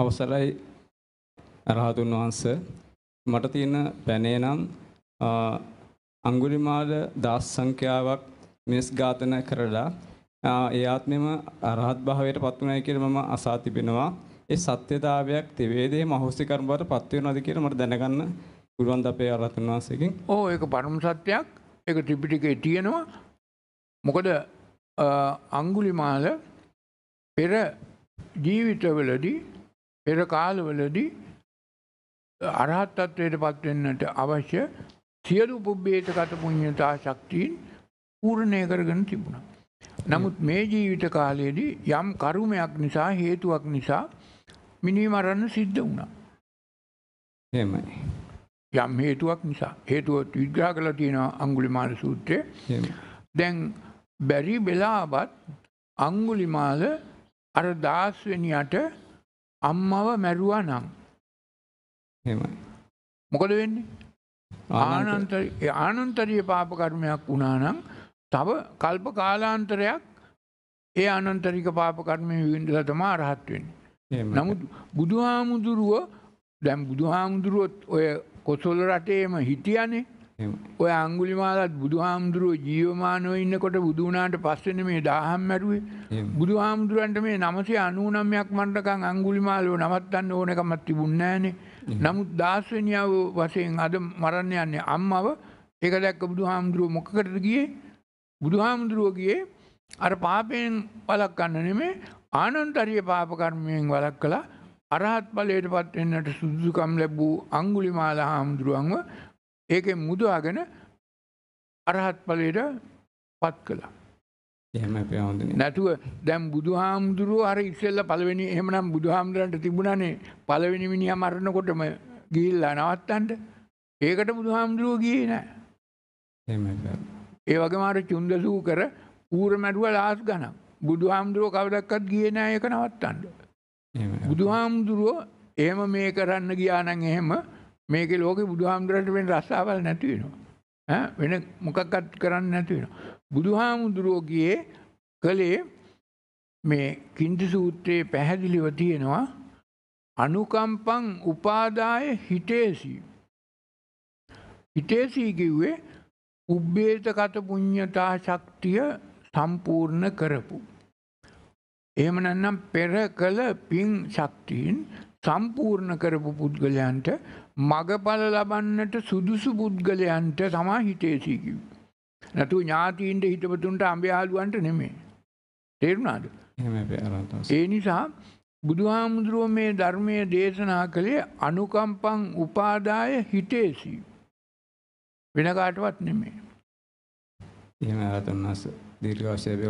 අවසරයි අරහතුන් වහන්ස මට තියෙන පැනේ නම් අංගුලිමාල දාස් සංඛ්‍යාවක් මිනිස් ඝාතන කරලා ඒ ආත්මෙම අරහත් භාවයට පත් වුණයි කියලා මම අසා තිබෙනවා. ඒ සත්‍යතාවයක් තිබේදී මහෞසි කර්ම වලට පත් වෙනවද කියලා මට දැනගන්න පුළුවන් අපේ අරහතුන් වහන්සේගෙන්. ඕ ඒක පරම සත්‍යයක්. ඒක ත්‍රිපිටකයේ තියෙනවා. මොකද අංගුලිමාල පෙර ජීවිතවලදී පෙර කාලවලදී අරහත්තත්වයට පත්වෙන්නට අවශ්‍ය සියලු පුබ්බේත කත පුුණ්්‍යතා ශක්තිීන් පූර්ණය කරගෙන තිබුණා. නමුත් මේ ජීවිත කාලයේදී යම් කරුමයක් නිසා හේතුවක් නිසා මිනිමරන්න සිද්ධ වුණා. එමයි. යම් හේතුවක් නිසා හේතුවත් විද්‍රා කළ තියෙනවා අංගුලිමාල සූත්‍රය දැන් බැරි වෙලාබත් අංගුලිමාල අර දාස්වෙනියට අම්මව මැරුවා නම් එහෙමයි. මොකද වෙන්නේ? ආනන්තර ආනන්තරීය පාප කර්මයක් වුණා නම් තව කල්ප කාලාන්තරයක් ඒ ආනන්තරික පාප කර්මයේ විඳලා තමයි රහත් වෙන්නේ. නමුත් බුදුහාමුදුරුව දැන් බුදුහාමුදුරුවොත් ඔය කොසල් රටේම හිටියානේ. ඔය අංගුලිමාලත් බුදු හාමුදුරුවෝ ජීවමානව ඉන්නකොට බුදුනාට පස්සන මේ දාහම් මැරුවේ බුදු හාමුදුරන්ට මේ නමසේ අනුනම්යක් මණ්ඩකං අංගුලිමාලෝ නවත්තන්න ඕනකමත් තිබුන්නෑනේ නමුත් දාස්වනිාව වසයෙන් අද මරන්න යන්නේ අම්මව ඒක දැක්ක බුදු හාමුදුරුව මොකකටද ගිය බුදු හාමුදුරුවගේ අර පාපයෙන් වලක් කන්න නෙමේ ආනන්තරිය පාපකර්මයෙන් වලක් කලා අරහත් පලයට පත්වෙන්නට සුදුසුකම් ලැබූ අංගුලිමාල හාමුදුරුවන්ව ඒකෙන් මුදවාගෙන අරහත් පලට පත් කළා. නැතුව දැම් බුදු හාමුදුරුව හර ඉස්සෙල්ල පලවෙනි එහමනම් බුදු හාමුදුරන්ට තිබුණනේ පලවෙනි මිනිිය මරණකොටම ගිල්ලා නවත්තන්ට ඒකට බුදු හාමුදුරුව ගිය නෑ. ඒ වගේ මාර චුන්දසූ කර ඌර මැඩුව ලාස් ගනම් බුදු හාමුදුරුව කවදක්කත් ගිය නෑ එක නවත්තන්ට. බුදු හාමුදුරුව එහෙම මේ කරන්න ගියානන් එහෙම මේකේ ලෝකේ බුදුහාමුදුරන්ට වෙන රස්සාවල් නැති වෙනවා ඈ වෙන මොකක්වත් කරන්න නැති වෙනවා බුදුහාමුදුරෝ ගියේ කලේ මේ කින්දු සූත්‍රයේ පැහැදිලිව තියෙනවා අනුකම්පං උපාදාය හිතේසි හිතේසි කිව්වේ උබ්බේතගත පුඤ්ඤතා ශක්තිය සම්පූර්ණ කරපු එහෙම නැත්නම් පෙර කළ පින් ශක්තියින් සම්පූර්ණ කරපු පුද්ගලයන්ට මගඵල ලබන්නට සුදුසු පුද්ගලයන්ට තමා හිතේසීකිව. නැතු ඥාතීන්ට හිතපතුන්ට අම්බයාලුවන්ට නෙමේ. තේරුණාද ඒ නිසා බුදුහාමුදුරුව මේ ධර්මය දේශනා කළේ අනුකම්පං උපාදාය හිතේසී. වෙනකාටවත් නෙමේ. එහෙම රතන් වහන්සේ දීර්ඝාෂය